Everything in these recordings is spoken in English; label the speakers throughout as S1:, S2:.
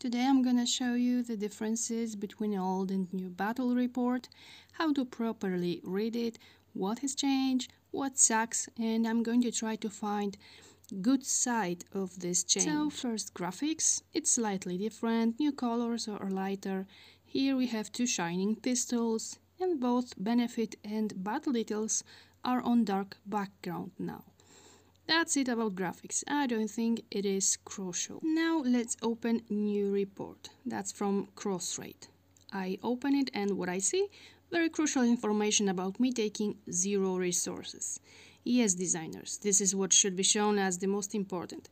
S1: Today I'm gonna show you the differences between old and new battle report, how to properly read it, what has changed, what sucks, and I'm going to try to find good side of this change. So first graphics, it's slightly different, new colors are lighter. Here we have two shining pistols and both benefit and battle details are on dark background now. That's it about graphics. I don't think it is crucial. Now let's open new report. That's from Crossrate. I open it and what I see? Very crucial information about me taking zero resources. Yes, designers, this is what should be shown as the most important.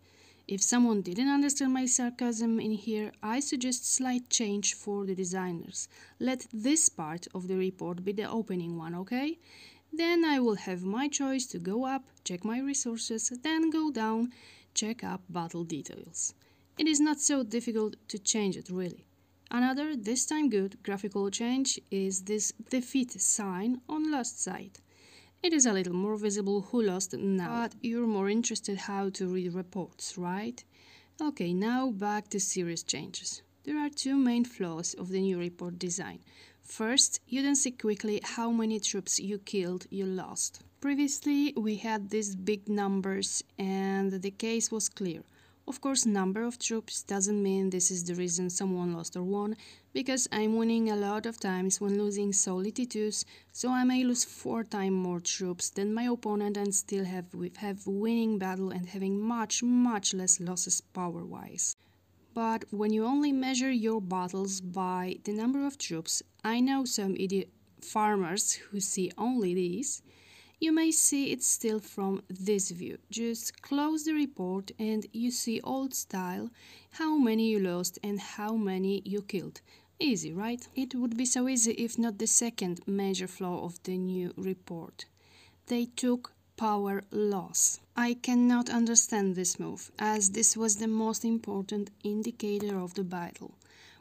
S1: If someone didn't understand my sarcasm in here, I suggest slight change for the designers. Let this part of the report be the opening one, okay? Then I will have my choice to go up, check my resources, then go down, check up battle details. It is not so difficult to change it really. Another, this time good, graphical change is this defeat sign on lost side. It is a little more visible who lost now, but you're more interested how to read reports, right? Okay, now back to serious changes. There are two main flaws of the new report design. First, you don't see quickly how many troops you killed, you lost. Previously, we had these big numbers and the case was clear. Of course, number of troops doesn't mean this is the reason someone lost or won, because I'm winning a lot of times when losing solitudes, so I may lose 4 times more troops than my opponent and still have, have winning battle and having much, much less losses power-wise. But when you only measure your bottles by the number of troops, I know some idiot farmers who see only these, you may see it still from this view. Just close the report and you see old style, how many you lost and how many you killed. Easy, right? It would be so easy if not the second major flaw of the new report. They took power loss. I cannot understand this move, as this was the most important indicator of the battle.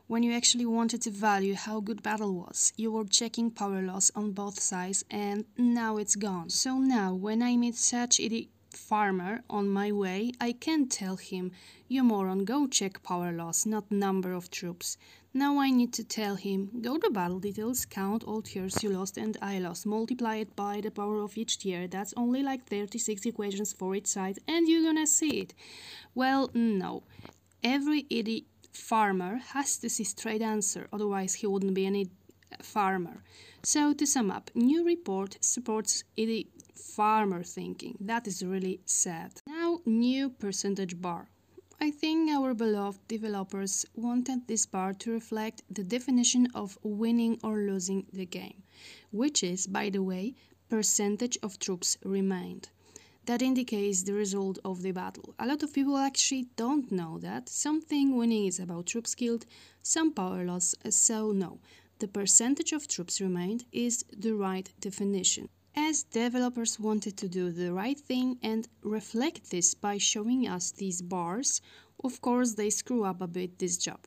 S1: When you actually wanted to value how good battle was, you were checking power loss on both sides and now it's gone. So now, when I meet such it farmer on my way, I can tell him, you moron, go check power loss, not number of troops. Now I need to tell him, go to battle details, count all tiers you lost and I lost, multiply it by the power of each tier, that's only like 36 equations for each side and you're gonna see it. Well, no. Every idiot farmer has to see straight answer, otherwise he wouldn't be any farmer. So to sum up, new report supports idiot farmer thinking. That is really sad. Now, new percentage bar. I think our beloved developers wanted this bar to reflect the definition of winning or losing the game, which is, by the way, percentage of troops remained. That indicates the result of the battle. A lot of people actually don't know that. something winning is about troops killed, some power loss, so no. The percentage of troops remained is the right definition as developers wanted to do the right thing and reflect this by showing us these bars, of course they screw up a bit this job.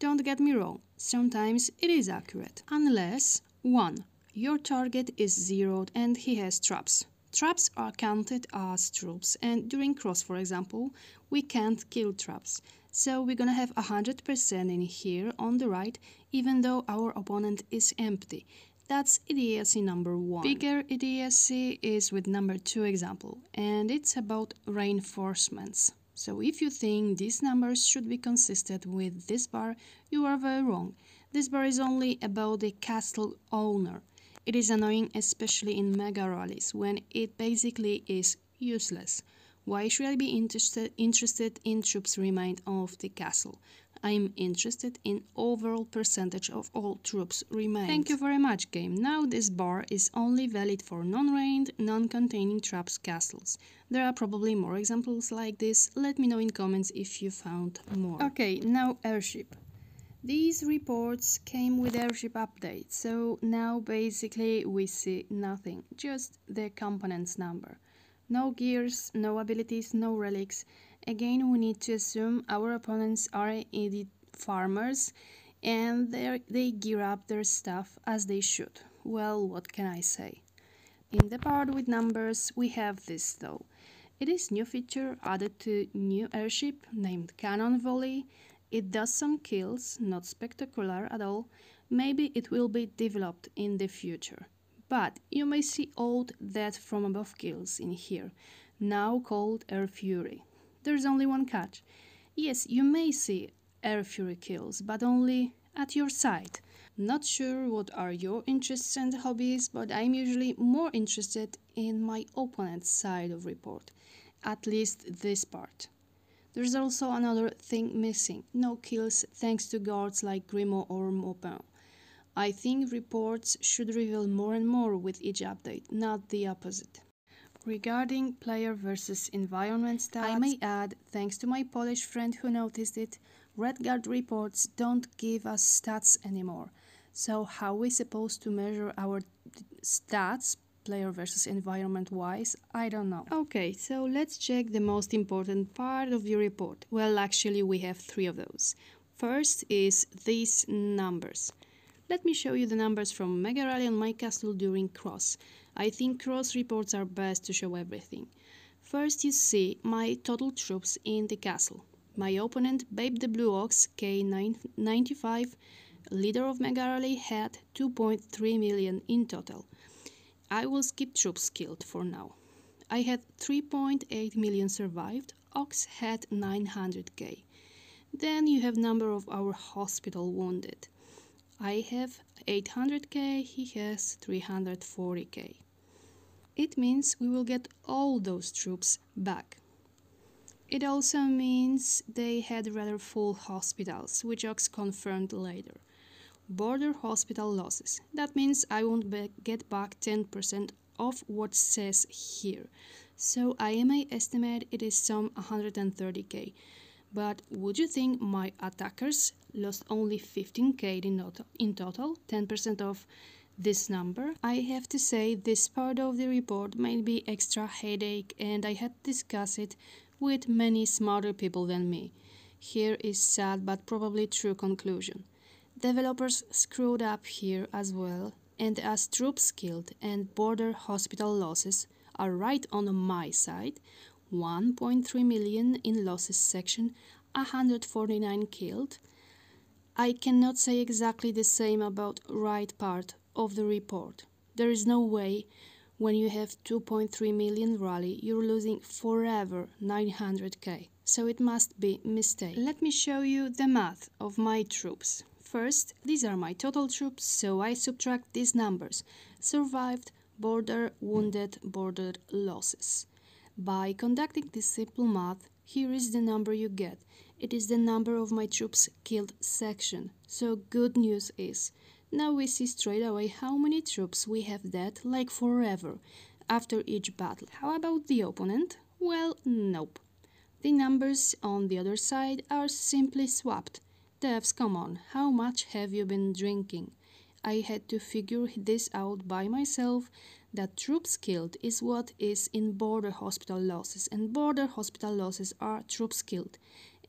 S1: Don't get me wrong, sometimes it is accurate, unless 1. Your target is zeroed and he has traps. Traps are counted as troops and during cross for example, we can't kill traps. So we're gonna have 100% in here on the right even though our opponent is empty. That's idiocy number one. Bigger idiocy is with number two example, and it's about reinforcements. So if you think these numbers should be consistent with this bar, you are very wrong. This bar is only about the castle owner. It is annoying especially in mega rallies when it basically is useless. Why should I be interested, interested in troops remain of the castle? I am interested in overall percentage of all troops remained. Thank you very much game. Now this bar is only valid for non-rained, non-containing traps castles. There are probably more examples like this. Let me know in comments if you found more. Okay, now airship. These reports came with airship update, so now basically we see nothing, just the components number. No gears, no abilities, no relics, Again, we need to assume our opponents are indeed farmers and they gear up their stuff as they should. Well, what can I say? In the part with numbers, we have this though. It is new feature added to new airship named Cannon Volley. It does some kills, not spectacular at all. Maybe it will be developed in the future. But you may see old that from above kills in here, now called Air Fury. There's only one catch. Yes, you may see air fury kills, but only at your side. Not sure what are your interests and hobbies, but I'm usually more interested in my opponent's side of report, at least this part. There's also another thing missing no kills thanks to guards like Grimo or Maupin. I think reports should reveal more and more with each update, not the opposite. Regarding player versus environment stats, I may add, thanks to my Polish friend who noticed it, Redguard reports don't give us stats anymore. So how we supposed to measure our stats, player versus environment wise, I don't know. Okay, so let's check the most important part of your report. Well, actually we have three of those. First is these numbers. Let me show you the numbers from Mega Rally and my castle during cross. I think cross reports are best to show everything. First you see my total troops in the castle. My opponent, Babe the Blue Ox K95, leader of Megarally, had 2.3 million in total. I will skip troops killed for now. I had 3.8 million survived, Ox had 900k. Then you have number of our hospital wounded. I have 800k, he has 340k. It means we will get all those troops back. It also means they had rather full hospitals, which Ox confirmed later. Border hospital losses. That means I won't get back 10% of what says here. So IMA estimate it is some 130k. But would you think my attackers lost only 15k in total? 10% of this number. I have to say this part of the report made me extra headache and I had to discuss it with many smarter people than me. Here is sad but probably true conclusion. Developers screwed up here as well and as troops killed and border hospital losses are right on my side, 1.3 million in losses section, 149 killed, I cannot say exactly the same about right part of the report. There is no way when you have 2.3 million rally, you're losing forever 900k. So it must be mistake. Let me show you the math of my troops. First, these are my total troops, so I subtract these numbers. Survived, border, wounded, border losses. By conducting this simple math, here is the number you get. It is the number of my troops killed section. So good news is now we see straight away how many troops we have dead, like forever, after each battle. How about the opponent? Well, nope. The numbers on the other side are simply swapped. Devs, come on, how much have you been drinking? I had to figure this out by myself that troops killed is what is in border hospital losses, and border hospital losses are troops killed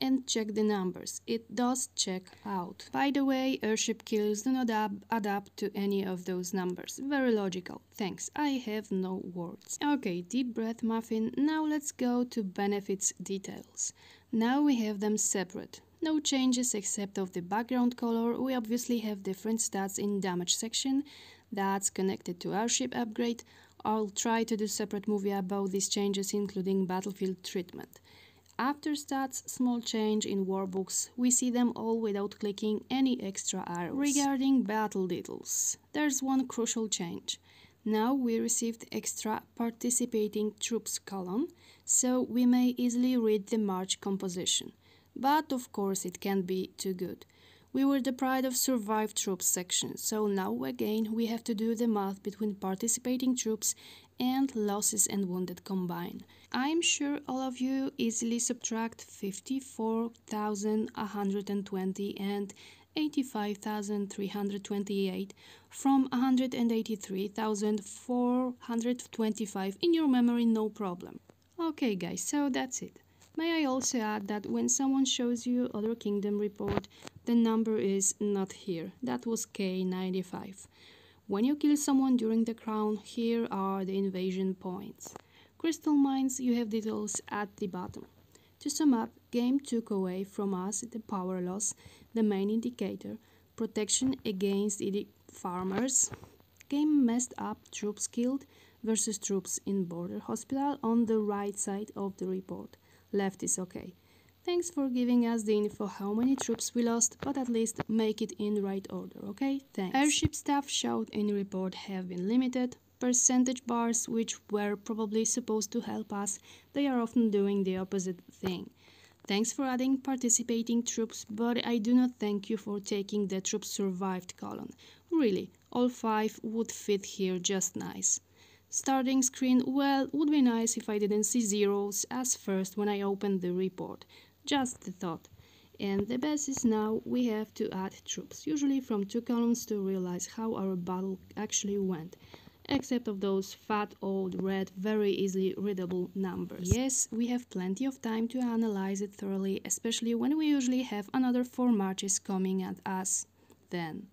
S1: and check the numbers. It does check out. By the way, airship kills do not adapt to any of those numbers. Very logical. Thanks, I have no words. Okay, deep breath muffin. Now let's go to benefits details. Now we have them separate. No changes except of the background color. We obviously have different stats in damage section that's connected to airship upgrade. I'll try to do separate movie about these changes including battlefield treatment. After Stat's small change in books, we see them all without clicking any extra arrows. Regarding battle details, there's one crucial change. Now we received extra participating troops column, so we may easily read the march composition. But of course it can't be too good. We were deprived of survived troops section, so now again we have to do the math between participating troops and losses and wounded combine. I'm sure all of you easily subtract 54,120 and 85,328 from 183,425 in your memory, no problem. Okay guys, so that's it. May I also add that when someone shows you other kingdom report, the number is not here. That was K95. When you kill someone during the crown, here are the invasion points. Crystal mines, you have details at the bottom. To sum up, game took away from us the power loss, the main indicator, protection against the farmers. Game messed up troops killed versus troops in border hospital on the right side of the report. Left is okay. Thanks for giving us the info how many troops we lost, but at least make it in right order, okay? Thanks. Airship staff showed in report have been limited. Percentage bars, which were probably supposed to help us, they are often doing the opposite thing. Thanks for adding participating troops, but I do not thank you for taking the troops survived column. Really, all five would fit here just nice. Starting screen, well, would be nice if I didn't see zeros as first when I opened the report. Just the thought. And the best is now we have to add troops, usually from two columns to realize how our battle actually went, except of those fat old red very easily readable numbers. Yes, we have plenty of time to analyze it thoroughly, especially when we usually have another four marches coming at us then.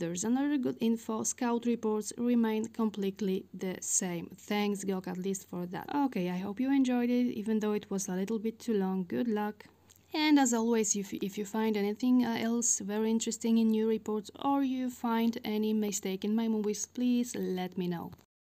S1: There's another good info. Scout reports remain completely the same. Thanks, Gok, at least for that. Okay, I hope you enjoyed it, even though it was a little bit too long. Good luck. And as always, if, if you find anything uh, else very interesting in new reports or you find any mistake in my movies, please let me know.